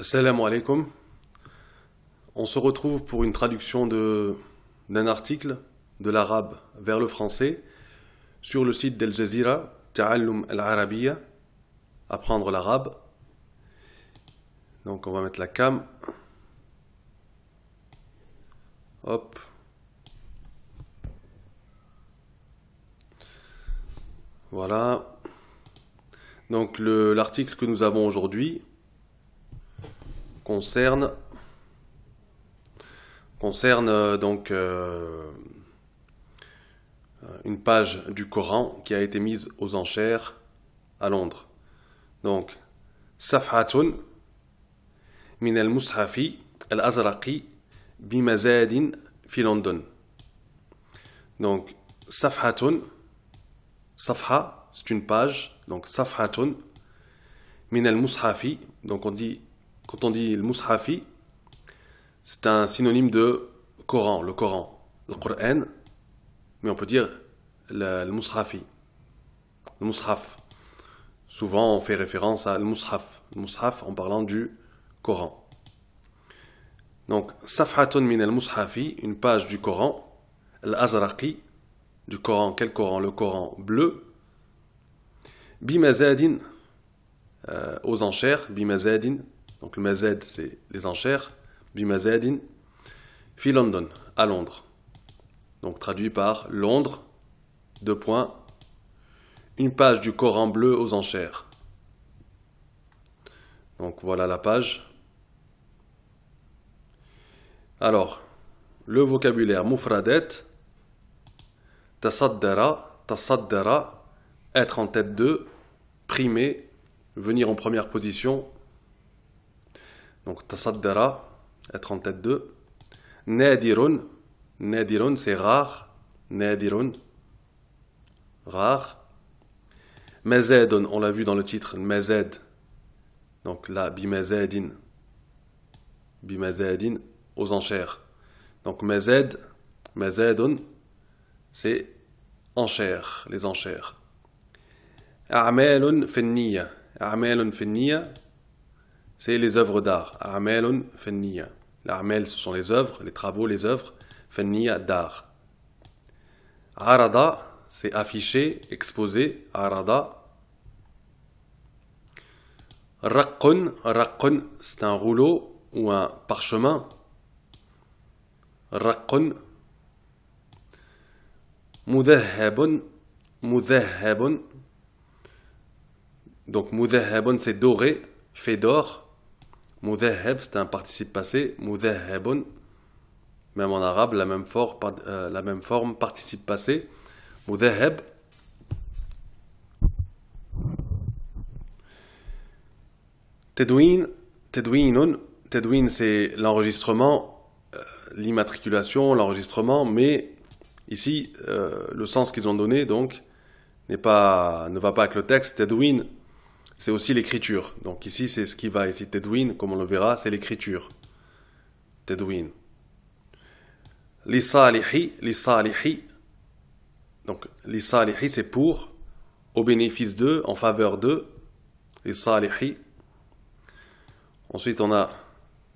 Assalamu alaikum. On se retrouve pour une traduction d'un article de l'arabe vers le français sur le site d'Al Jazeera, Ta'allum al-Arabiya, apprendre l'arabe. Donc on va mettre la cam. Hop. Voilà. Donc l'article que nous avons aujourd'hui, concerne concerne euh, donc euh, une page du Coran qui a été mise aux enchères à Londres. Donc, Safhatun min al-Mushafi al-Azraqi bimazadin fi London. Donc, Safhatun, Safha, c'est une page, donc Safhatun min al-Mushafi, donc on dit quand on dit le Mushafi, c'est un synonyme de Coran, le Coran, le Coran, mais on peut dire le, le Mushaf. Souvent, on fait référence à le Mushaf, le Mushaf en parlant du Coran. Donc, Safhatun min al-Mushafi, une page du Coran, l'Azraqi, du Coran, quel Coran Le Coran bleu. Bimazadin, euh, aux enchères, Bimazadin, donc le mazed, c'est les enchères. Bimazedin, fi London, à Londres. Donc traduit par Londres, deux points, une page du Coran bleu aux enchères. Donc voilà la page. Alors, le vocabulaire moufradet, tasaddara, tasaddara, être en tête de, primer, venir en première position, donc, tasaddara, être en tête de. Nadirun, nadirun, c'est rare. Nadirun, rare. Mazadun » on l'a vu dans le titre, mazad » Donc là, bimezedin. bimazadin » aux enchères. Donc mazad »« mazadun » c'est enchères, les enchères. A'malun finniya. A'malun finniya, c'est les œuvres d'art. Amelun fenniya. L'amel, ce sont les œuvres, les travaux, les œuvres. Fenniya, d'art. Arada, c'est affiché, exposé. Arada. Raqqun, raqqun, c'est un rouleau ou un parchemin. Raqqun. Mudahhabun, mudahhabun. Donc, mudahhabun, c'est doré, fait d'or moudeheb c'est un participe passé. Mudahhabun, même en arabe, la même, euh, forme, participe passé. Moudeheb. Tedwin, Tedwinun. Tedwin, c'est l'enregistrement, euh, l'immatriculation, l'enregistrement, mais ici, euh, le sens qu'ils ont donné, donc, pas, ne va pas avec le texte. Tedwin, c'est aussi l'écriture. Donc ici, c'est ce qui va. Ici, Tedwin, comme on le verra, c'est l'écriture. Tedwin. Les l'isalihi. Donc, l'isalihi, c'est pour, au bénéfice d'eux, en faveur d'eux. L'isalihi. Ensuite, on a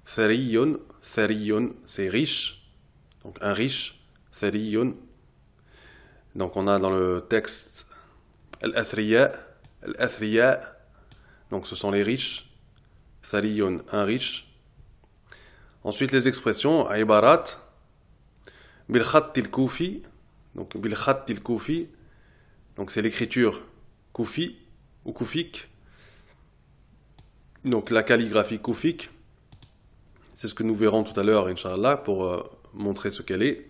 Thariyun. Thariyun, c'est riche. Donc, un riche. Thariyun. Donc, on a dans le texte Al-Athriya. Al-Athriya. Donc ce sont les riches. Thaliyun, un riche. Ensuite les expressions, aibarat, til koufi. Donc til koufi. Donc c'est l'écriture koufi ou kufique. Donc la calligraphie koufique. C'est ce que nous verrons tout à l'heure, Inch'Allah, pour euh, montrer ce qu'elle est.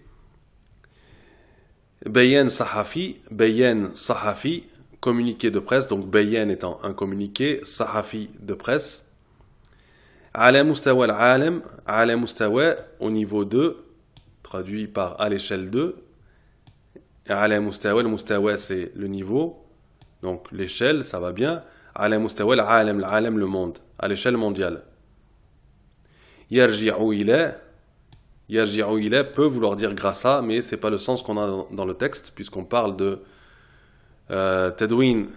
Bayen Sahafi, Bayen Sahafi, communiqué de presse, donc Beyen étant un communiqué, Sahafi de presse. Alem mustawa al Alem au niveau 2, traduit par à l'échelle 2. Alem mustawa, le c'est le niveau, donc l'échelle, ça va bien. Alem mustawa al-alam, le monde, à l'échelle mondiale. Yarji'u ila, il est, peut vouloir dire grâce à, mais c'est pas le sens qu'on a dans le texte, puisqu'on parle de euh, Tadwin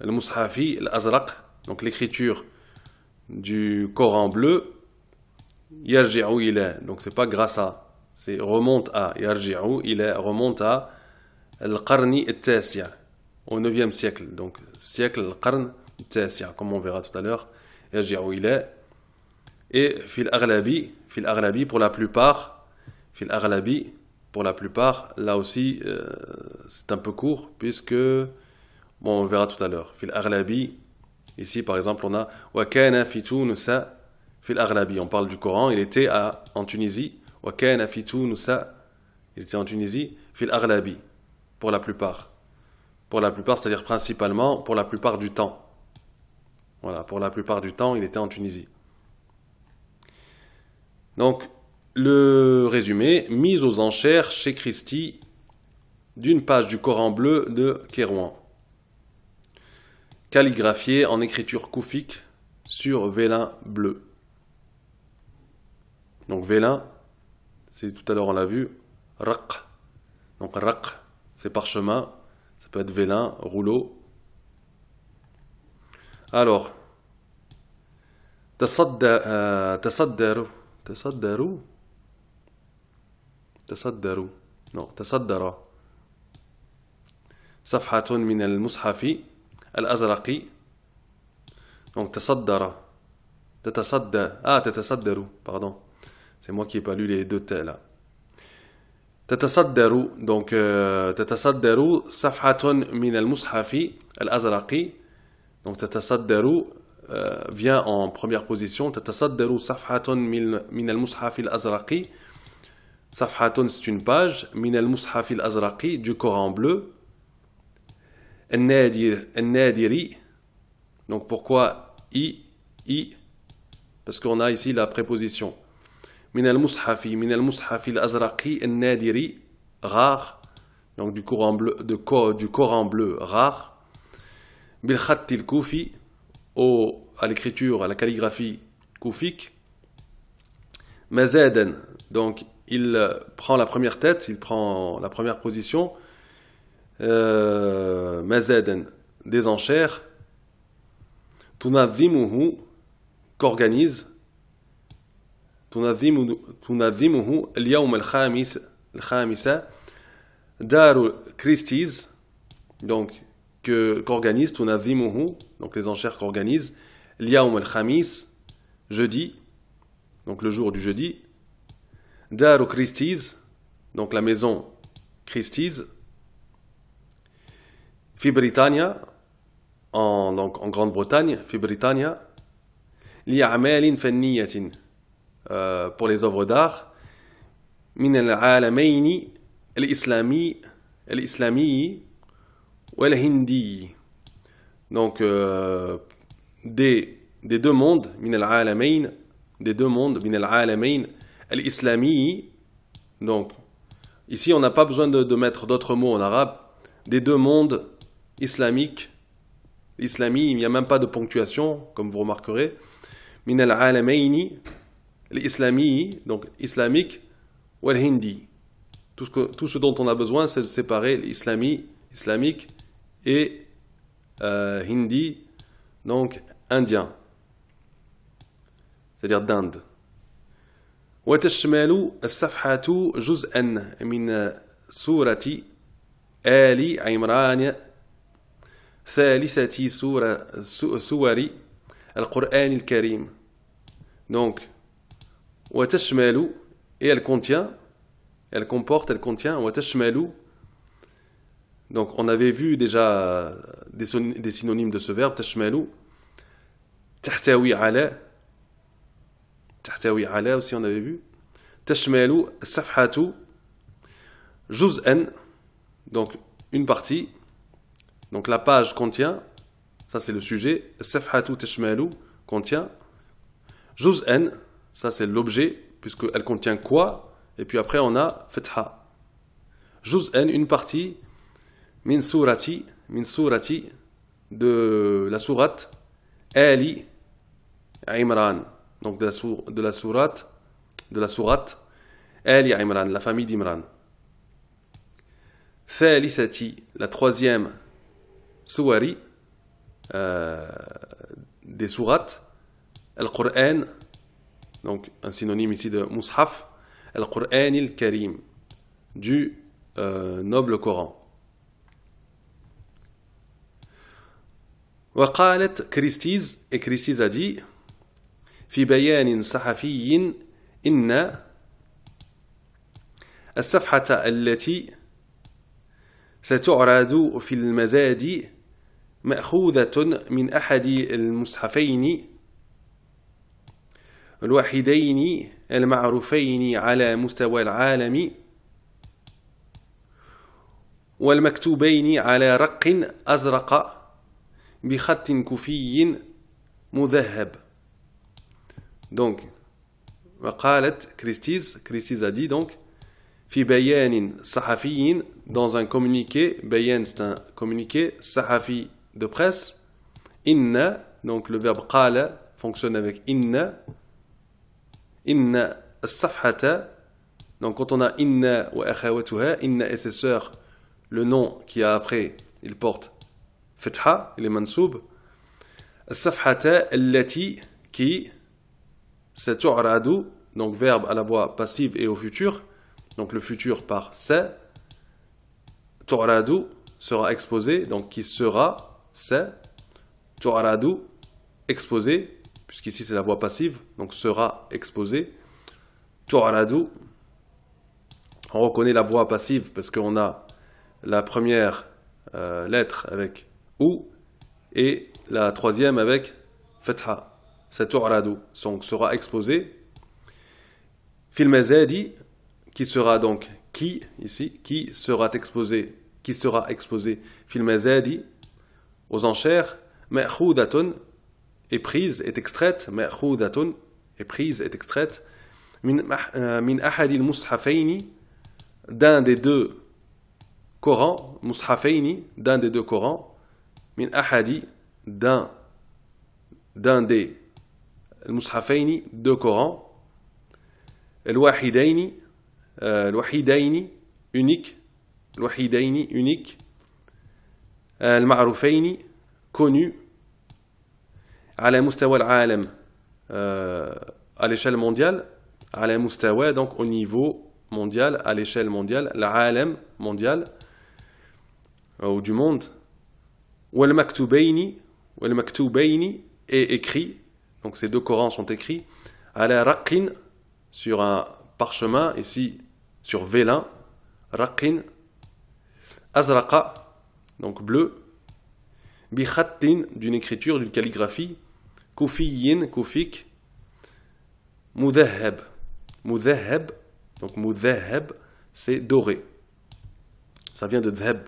al-Mushafi al-Azraq, donc l'écriture du Coran bleu, il est, donc c'est pas grâce à, c'est remonte à, il est remonte à al et al au 9e siècle, donc siècle al-Qarn comme on verra tout à l'heure, il est et fil aghlabi, fil aghlabi pour la plupart, fil aghlabi, pour la plupart, là aussi, euh, c'est un peu court, puisque, bon, on le verra tout à l'heure. Fil Arlabi, ici par exemple, on a Fil Arlabi, on parle du Coran, il était à, en Tunisie. il était en Tunisie. Fil Arlabi, pour la plupart. Pour la plupart, c'est-à-dire principalement, pour la plupart du temps. Voilà, pour la plupart du temps, il était en Tunisie. Donc, le résumé, mise aux enchères chez Christie d'une page du Coran bleu de Kérouan, Calligraphié en écriture koufique sur vélin bleu. Donc vélin, c'est tout à l'heure on l'a vu, raq. Donc raq, c'est parchemin, ça peut être vélin, rouleau. Alors, euh, tasaddaru, tasaddaru, تصدروا no, تصدر صفحة من المصحف الأزرق donc تصدر تتصدى ah pardon c'est moi qui ai pas lu les deux t là تتصدر donc euh، من المصحف euh، vient en première position تتصدر Min من mushafi al azraqi Safhatun, c'est une page. Min al azraqi du Coran bleu. al Donc pourquoi i, i Parce qu'on a ici la préposition. Min al mushafi min al azraqi al-Nadiri, rare. Donc du Coran bleu, de, du Coran bleu rare. Bil al-Kufi, à l'écriture, à la calligraphie kufique. « Mazaden, donc il euh, prend la première tête, il prend la première position, euh, des enchères, Tunavimuhu, qu'organise, Tunavimuhu, Liaum al-Khamisa, Daru Christie's, donc qu'organise Tunavimuhu, donc les enchères qu'organise, Liaum al-Khamis, jeudi, donc le jour du jeudi, Daru Christie's, donc la maison Christie's, Fi Britannia, en, donc, en Grande-Bretagne, Fi Britannia, لأعمال فنية fenniyatin euh, pour les œuvres d'art من el islami الإسلامي hindi, donc euh, des, des deux mondes minel العالمين des deux mondes minel العالمين l'islami, donc ici on n'a pas besoin de, mettre d'autres mots en arabe, des deux mondes islamiques, islami, il n'y a même pas de ponctuation, comme vous remarquerez, min al-alamayni, l'islami, donc islamique, ou hindi Tout ce, dont on a besoin, c'est de séparer l'islami, islamique, et euh, hindi, donc indien, c'est-à-dire d'Inde. وتشمل الصفحة جزءا من سورة آل عمران ثالثة سورة سور القرآن الكريم donc وتشمل et elle contient elle comporte elle contient وتشمل donc on avait vu déjà des, des synonymes de ce verbe تشمل تحتوي على تحتوي aussi on avait vu donc une partie donc la page contient ça c'est le sujet الصفحة contient جزءا ça c'est l'objet puisque elle contient quoi et puis après on a Fetha juz'an une partie min surati min surati de la sourate Ali Imran donc de la, sour, de la sourate, de la sourate, Ali Imran, la famille d'Imran. Thalithati, la troisième souari euh, des sourates, Al-Qur'an, donc un synonyme ici de Mus'haf, Al-Qur'an il-Karim, du euh, noble Coran. وقالت Christiz, et Christiz a dit في بيان صحفي إن الصفحة التي ستعرض في المزاد مأخوذة من أحد المصحفين الوحيدين المعروفين على مستوى العالم والمكتوبين على رق أزرق بخط كوفي مذهب Donc, Christie's, Christie's a dit donc, "fi dans un communiqué, Bayan c'est un communiqué, Sahafi de presse, Inna, donc le verbe Qala fonctionne avec Inna, Inna Safhata, donc quand on a Inna ou Akhawatuha, Inna et ses sœurs, le nom qui a après, il porte Fetha, il est mansoub, Safhata, Allati, ki". C'est donc verbe à la voix passive et au futur. Donc le futur par c'est. Tu'radu sera exposé, donc qui sera, c'est. Tu'radu, exposé, puisqu'ici c'est la voix passive, donc sera exposé. Tu'radu, on reconnaît la voix passive parce qu'on a la première euh, lettre avec ou et la troisième avec fatha son sera exposé filmazadi qui sera donc qui ici qui sera exposé qui sera exposé filmé aux enchères ma'khudatun est prise est extraite ma'khudatun est prise est extraite min euh, min ahad d'un des deux Corans musafaini d'un des deux Corans min ahadi d'un d'un des the mustafaeni de koran, el wa'idaini wa'idaini unique, el wa'idaini unique, el mahrufaini connu, alem mustawai, alem, à l'échelle mondiale, à l'échelle mondiale, donc au niveau mondial, à l'échelle mondiale, à mondiale, au du monde, wa'lemaktubayni, wa'lemaktubayni, et écrit. Donc ces deux Corans sont écrits ala raqin » sur un parchemin, ici sur vélin, Raqin »« azraqa, donc bleu, bihatin d'une écriture, d'une calligraphie, kufiyin, kufik, mudahhab, mudahhab, donc mudahhab, c'est doré. Ça vient de dheb.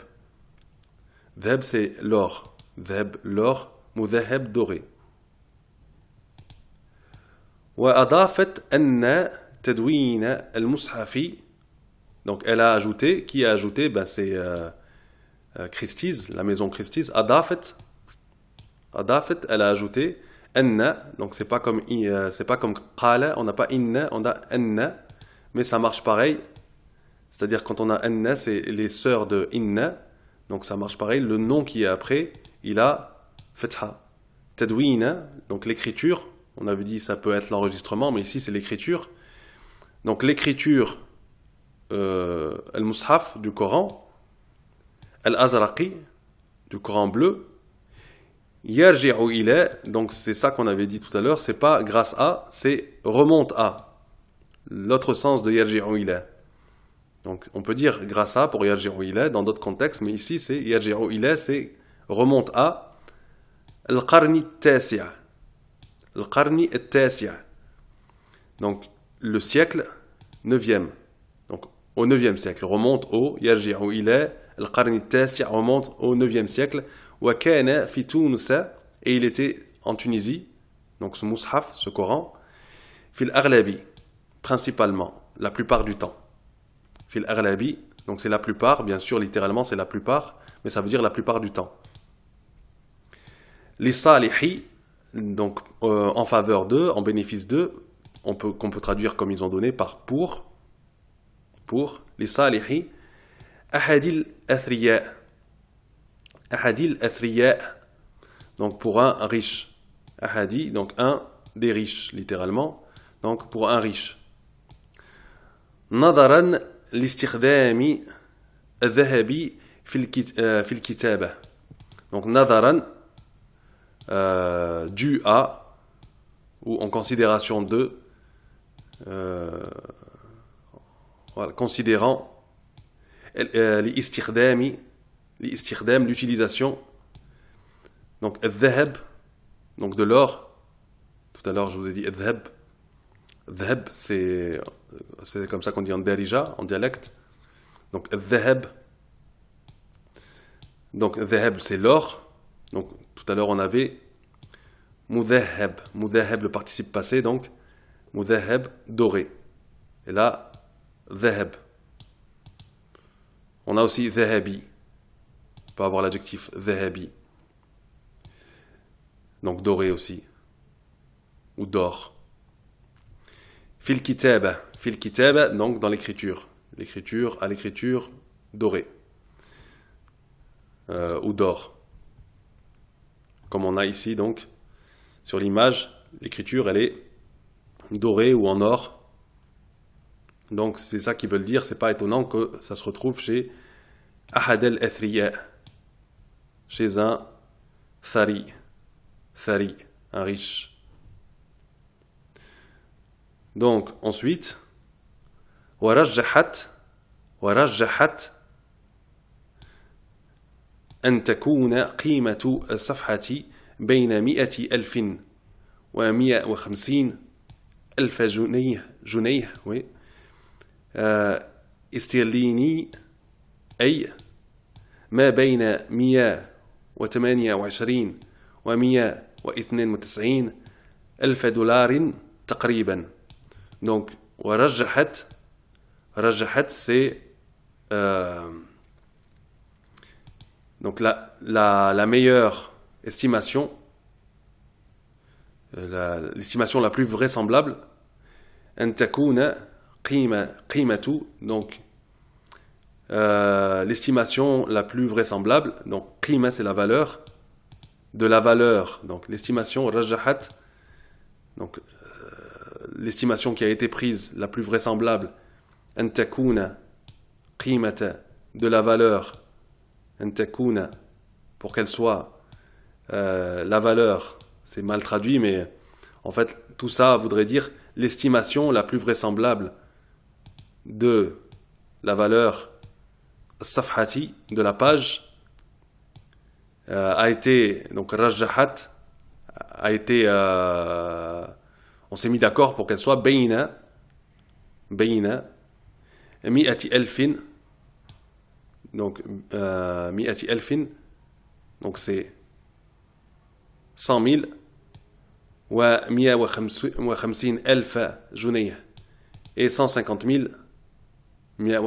Dheb, c'est l'or. Dheb, l'or, mudahhab, doré donc elle a ajouté qui a ajouté ben c'est euh, euh, Christise, la maison Christise. Adafet. Adafet, elle a ajouté donc c'est pas comme euh, c'est pas comme on n'a pas inna on a mais ça marche pareil c'est-à-dire quand on a أن c'est les sœurs de inna donc ça marche pareil le nom qui est après il a فتحة donc l'écriture on avait dit ça peut être l'enregistrement, mais ici c'est l'écriture. Donc l'écriture, euh, al-Mushaf du Coran, al-Azraqi du Coran bleu, il est donc c'est ça qu'on avait dit tout à l'heure, c'est pas grâce à, c'est remonte à. L'autre sens de il est Donc on peut dire grâce à pour il est dans d'autres contextes, mais ici c'est yarji'u est, c'est remonte à al-qarni donc le siècle 9e donc au 9e siècle remonte au est. le remonte au 9 siècle ou et il était en Tunisie donc ce mushaf ce Coran fil Arlabi. principalement la plupart du temps fil Arlabi. donc c'est la plupart bien sûr littéralement c'est la plupart mais ça veut dire la plupart du temps les salihi donc euh, en faveur d'eux, en bénéfice d'eux, on peut, qu'on peut traduire comme ils ont donné par pour, pour les salihi, ahadil athriya, ahadil athriya, donc pour un riche, ahadil, donc un des riches, littéralement, donc pour un riche. nadaran لاستخدام fil الكتابة euh, donc nadaran euh, dû à ou en considération de euh, voilà, considérant euh, l'utilisation donc donc de l'or tout à l'heure je vous ai dit dhab c'est c'est comme ça qu'on dit en derija en dialecte donc dhab donc dhab c'est l'or donc tout à l'heure, on avait Mudheheb. le participe passé, donc doré. Et là, dhahab. On a aussi dhahabi. On peut avoir l'adjectif dhahabi. Donc doré aussi. Ou d'or. Filkiteb »,« filkiteb », donc dans l'écriture. L'écriture à l'écriture doré euh, » ou d'or comme on a ici donc sur l'image, l'écriture elle est dorée ou en or. Donc c'est ça qu'ils veulent dire, c'est pas étonnant que ça se retrouve chez ahadel el chez un Thari, Thari, un riche. Donc ensuite, Waraj Jahat. أن تكون قيمة الصفحة بين مئة ألف ومئة وخمسين ألف جنيه جنيه آه، استرليني أي ما بين ومئة و وتسعين ألف دولار تقريبا دونك ورجحت رجحت سي آه Donc la, la, meilleure estimation, euh, l'estimation la, plus vraisemblable, donc euh, l'estimation la plus vraisemblable, donc qima c'est la valeur, de la valeur, donc l'estimation rajahat, donc euh, l'estimation qui a été prise la plus vraisemblable, antakuna qimata de la valeur pour qu'elle soit euh, la valeur, c'est mal traduit, mais en fait, tout ça voudrait dire l'estimation la plus vraisemblable de la valeur safhati, de la page, euh, a été, donc rajahat, a été, euh, on s'est mis d'accord pour qu'elle soit Beina, Beina, mi'ati elfin, donc 100 euh, elfin, donc c'est 100 000, Ou mi'a et 150 000, mi'a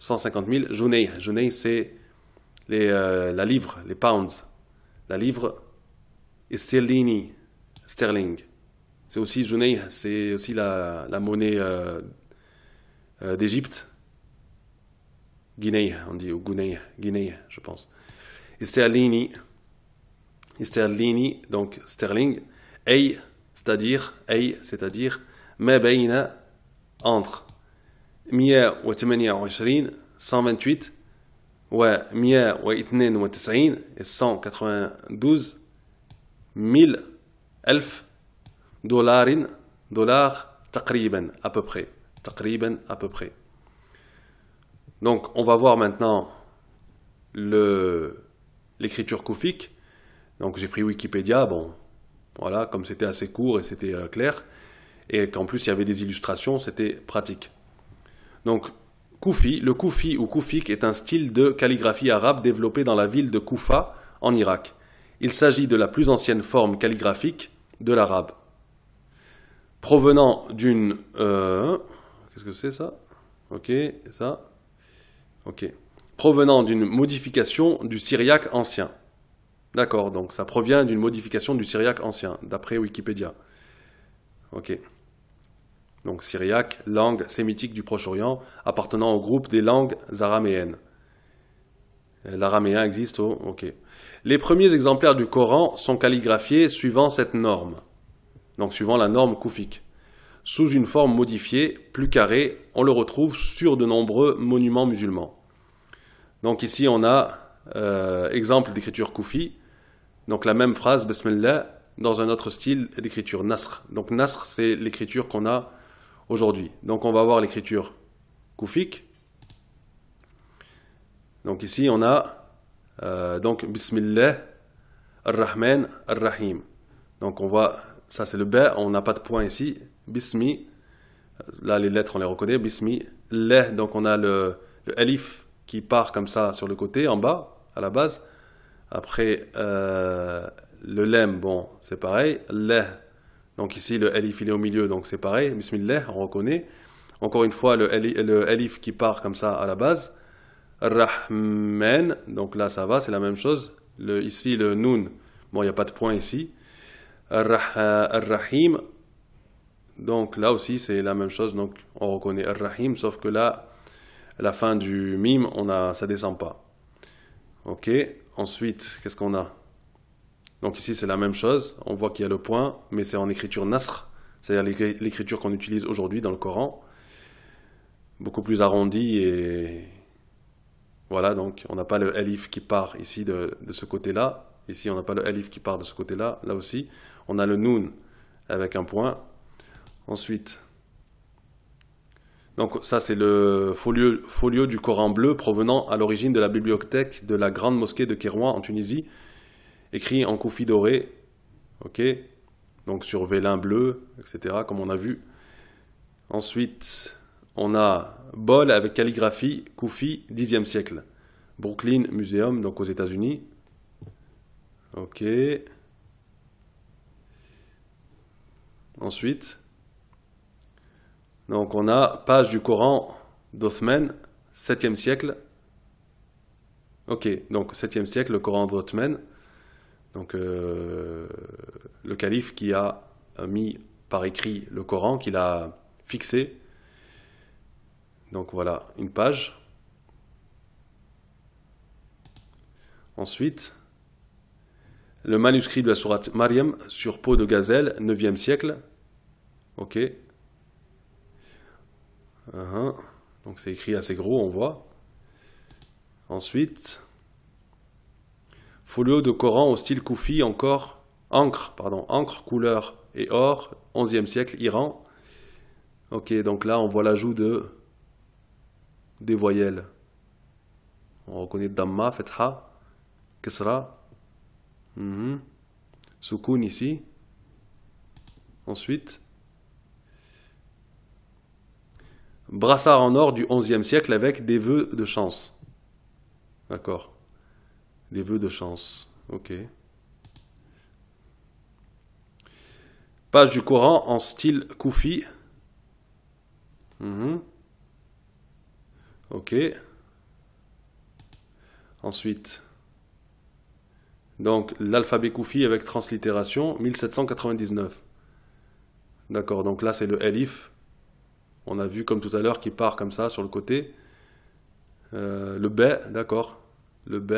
150 000 c'est euh, la livre, les pounds, la livre est sterling. C'est aussi c'est aussi la, la monnaie euh, euh, d'Égypte. Guinée, on dit, ou Guinée, Guinée, je pense. Et Sterlini, donc Sterling, ei, c'est-à-dire, ei, c'est-à-dire, ما entre 128 128 و 192 et 192 1000 elf, dollars, dollars, تقريبا à peu près تقريبا à peu près donc on va voir maintenant l'écriture koufique. Donc j'ai pris Wikipédia, bon, voilà, comme c'était assez court et c'était euh, clair, et qu'en plus il y avait des illustrations, c'était pratique. Donc Koufi, le Koufi ou kufique est un style de calligraphie arabe développé dans la ville de Koufa en Irak. Il s'agit de la plus ancienne forme calligraphique de l'arabe. Provenant d'une... Euh, qu'est-ce que c'est ça Ok, ça. Ok. Provenant d'une modification du syriaque ancien. D'accord, donc ça provient d'une modification du syriaque ancien, d'après Wikipédia. Ok. Donc syriaque, langue sémitique du Proche-Orient, appartenant au groupe des langues araméennes. L'araméen existe, ok. Les premiers exemplaires du Coran sont calligraphiés suivant cette norme, donc suivant la norme koufique. Sous une forme modifiée, plus carrée, on le retrouve sur de nombreux monuments musulmans. Donc ici, on a euh, exemple d'écriture Koufi. Donc la même phrase, Bismillah, dans un autre style d'écriture, Nasr. Donc Nasr, c'est l'écriture qu'on a aujourd'hui. Donc on va voir l'écriture koufique. Donc ici, on a euh, donc Bismillah, Ar-Rahman, Ar-Rahim. Donc on voit, ça c'est le B, on n'a pas de point ici. Bismi, là les lettres on les reconnaît, Bismi, leh, donc on a le, le alif qui part comme ça sur le côté, en bas, à la base. Après, euh, le lem, bon, c'est pareil. Leh, donc ici, le elif il est au milieu, donc c'est pareil. Bismillah, on reconnaît. Encore une fois, le elif qui part comme ça à la base. Rahmen, donc là, ça va, c'est la même chose. Le, ici, le noun, bon, il n'y a pas de point ici. rahim donc là aussi, c'est la même chose, donc on reconnaît rahim sauf que là, la fin du mime, on a, ça descend pas. Ok, ensuite, qu'est-ce qu'on a Donc ici, c'est la même chose, on voit qu'il y a le point, mais c'est en écriture nasr, c'est-à-dire l'écriture qu'on utilise aujourd'hui dans le Coran, beaucoup plus arrondie et... Voilà, donc on n'a pas le alif qui part ici de, de ce côté-là, ici on n'a pas le alif qui part de ce côté-là, là aussi, on a le noun avec un point, ensuite donc ça, c'est le folio, du Coran bleu provenant à l'origine de la bibliothèque de la grande mosquée de Kérouan en Tunisie, écrit en koufi doré, ok, donc sur vélin bleu, etc., comme on a vu. Ensuite, on a bol avec calligraphie, koufi, 10e siècle. Brooklyn Museum, donc aux États-Unis. Ok. Ensuite, donc on a page du Coran d'Othman, 7e siècle. Ok, donc 7e siècle, le Coran d'Othman. Donc euh, le calife qui a mis par écrit le Coran, qu'il a fixé. Donc voilà, une page. Ensuite, le manuscrit de la sourate Mariam sur peau de gazelle, 9e siècle. Ok. Uh-huh. Donc c'est écrit assez gros, on voit. Ensuite, folio de Coran au style Koufi, encore encre, pardon, encre, couleur et or, 11e siècle, Iran. Ok, donc là on voit l'ajout de des voyelles. On reconnaît Damma, Fetha, Kesra, mm mm-hmm. Soukoun ici. Ensuite, brassard en or du XIe siècle avec des vœux de chance. D'accord Des vœux de chance. Ok. Page du Coran en style Koufi. Mhm. Ok. Ensuite, donc l'alphabet Koufi avec translittération, 1799. D'accord, donc là c'est le Elif. On a vu comme tout à l'heure qu'il part comme ça sur le côté. Euh, le b » d'accord. Le b ».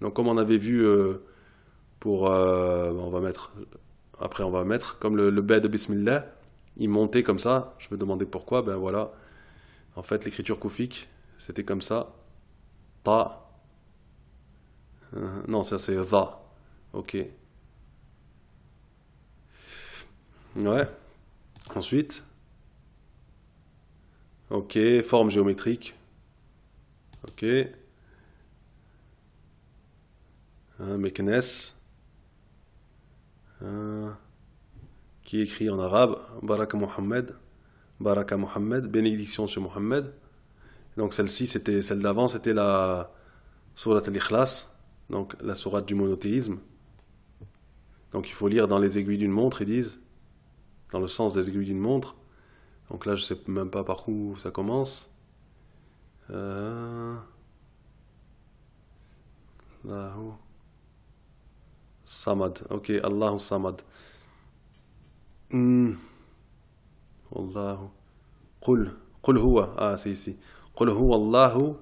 Donc comme on avait vu euh, pour... Euh, on va mettre... Après on va mettre comme le, le de Bismillah. Il montait comme ça. Je me demandais pourquoi. Ben voilà. En fait l'écriture koufique, c'était comme ça. Ta. non, ça c'est va. Ok. Ouais. Ensuite, Ok, forme géométrique. Ok. Meknes. qui est écrit en arabe. Baraka Mohammed. Baraka Mohammed. Bénédiction sur Mohammed. Donc celle-ci, c'était celle d'avant, c'était la sourate al-Ikhlas. Donc la sourate du monothéisme. Donc il faut lire dans les aiguilles d'une montre, ils disent. Dans le sens des aiguilles d'une montre. Donc là, je sais même pas par où ça commence. Euh... Samad. Ok, Allahu Samad. Hmm. Allahu. Qul. Qul huwa. Ah, c'est ici. Qul huwa Allahu.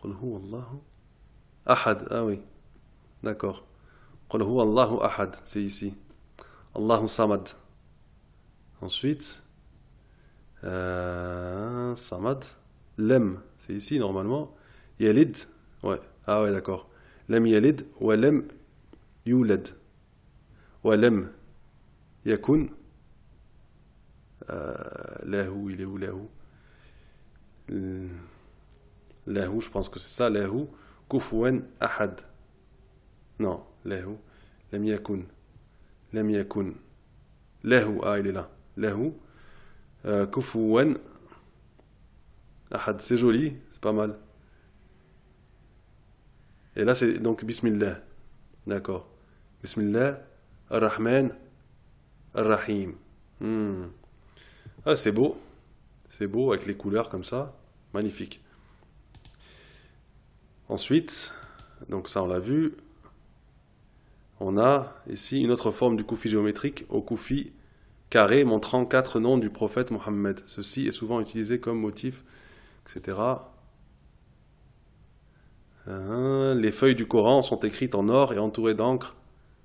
Qul huwa Allahu. Ahad. Ah oui. D'accord. Qul huwa Allahu Ahad. C'est ici. Allahu Samad. Ensuite, euh, Samad, Lem, c'est ici normalement. Yalid, ouais, ah ouais, d'accord. Lem Yalid, ou Lem Yulad, Ou Lem Yakun. Euh, il est où euh, je pense que c'est ça, Lahou. Kufuen Ahad. Non, Lahou, Lem Yakun. لم يكن له آه il est là له euh, كفوا أحد c'est joli c'est pas mal et là c'est donc Bismillah d'accord Bismillah Ar-Rahman rahim hmm. ah c'est beau c'est beau avec les couleurs comme ça magnifique ensuite donc ça on l'a vu on a ici une autre forme du koufi géométrique au koufi carré montrant quatre noms du prophète Mohammed. Ceci est souvent utilisé comme motif, etc. Hein, les feuilles du Coran sont écrites en or et entourées d'encre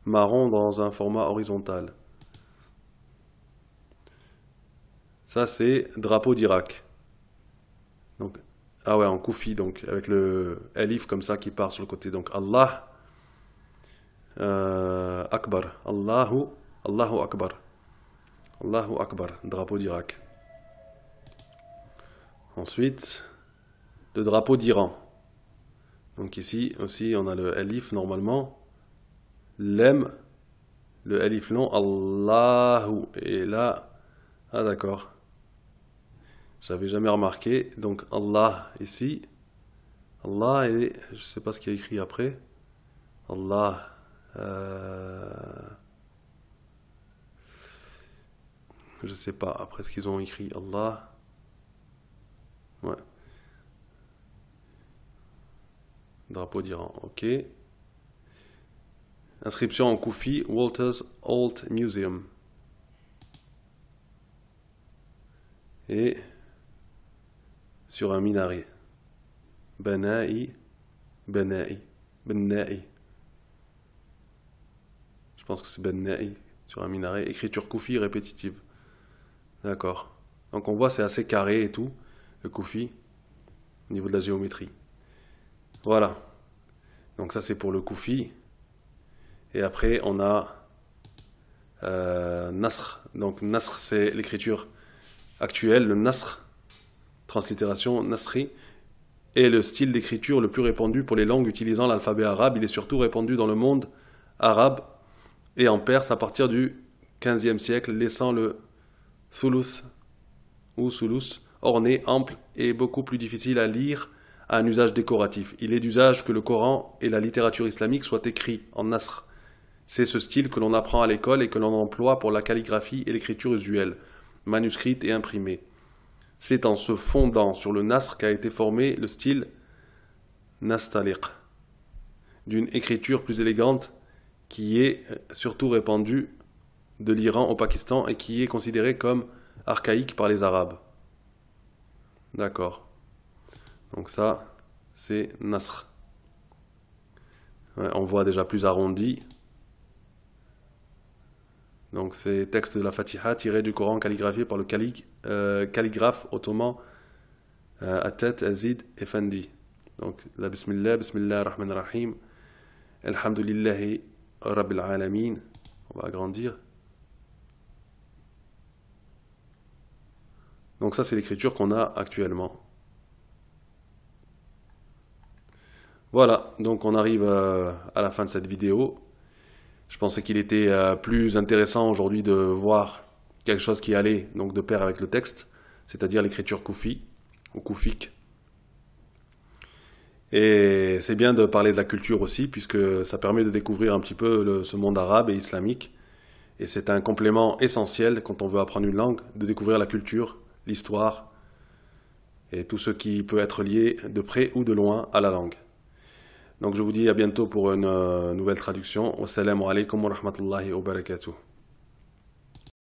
marron dans un format horizontal. Ça, c'est drapeau d'Irak. Donc, ah ouais, en koufi, donc, avec le elif comme ça qui part sur le côté. Donc, Allah euh, Akbar. Allahu, Allahu Akbar. Allahu Akbar, drapeau d'Irak. Ensuite, le drapeau d'Iran. Donc ici aussi, on a le alif normalement. Lem, le alif long, Allahu. Et là, ah d'accord. J'avais jamais remarqué. Donc Allah ici. Allah et je sais pas ce qu'il y a écrit après. Allah. Euh, je sais pas, après ce qu'ils ont écrit, Allah. Drapeau d'Iran, ok. Inscription en Koufi, Walters Old Museum. Et sur un minaret. Benaï. Benaï. Benaï. Je pense que c'est Ben Nei sur un minaret. Écriture Koufi répétitive. D'accord. Donc on voit, c'est assez carré et tout, le Koufi, au niveau de la géométrie. Voilà. Donc ça, c'est pour le Koufi. Et après, on a euh, Nasr. Donc Nasr, c'est l'écriture actuelle, le Nasr, translittération, Nasri, Et le style d'écriture le plus répandu pour les langues utilisant l'alphabet arabe. Il est surtout répandu dans le monde arabe et en Perse à partir du XVe siècle, laissant le Thulus ou Sulus orné, ample et beaucoup plus difficile à lire à un usage décoratif. Il est d'usage que le Coran et la littérature islamique soient écrits en nasr. C'est ce style que l'on apprend à l'école et que l'on emploie pour la calligraphie et l'écriture usuelle, manuscrite et imprimée. C'est en se fondant sur le nasr qu'a été formé le style nastaliq, d'une écriture plus élégante qui est surtout répandu de l'Iran au Pakistan et qui est considéré comme archaïque par les Arabes. D'accord. Donc ça, c'est Nasr. on voit déjà plus arrondi. Donc c'est texte de la Fatiha tiré du Coran calligraphié par le euh, calligraphe ottoman euh, Atet Azid Effendi. Donc la Bismillah, Bismillah Rahman Rahim, Alhamdulillah. Rabbil Alamin, on va agrandir. Donc ça, c'est l'écriture qu'on a actuellement. Voilà, donc on arrive euh, à la fin de cette vidéo. Je pensais qu'il était euh, plus intéressant aujourd'hui de voir quelque chose qui allait donc de pair avec le texte, c'est-à-dire l'écriture koufi ou Koufique. Et c'est bien de parler de la culture aussi, puisque ça permet de découvrir un petit peu le, ce monde arabe et islamique. Et c'est un complément essentiel quand on veut apprendre une langue, de découvrir la culture, l'histoire et tout ce qui peut être lié de près ou de loin à la langue. Donc je vous dis à bientôt pour une euh, nouvelle traduction. Wassalamu alaikum wa rahmatullahi wa barakatuh.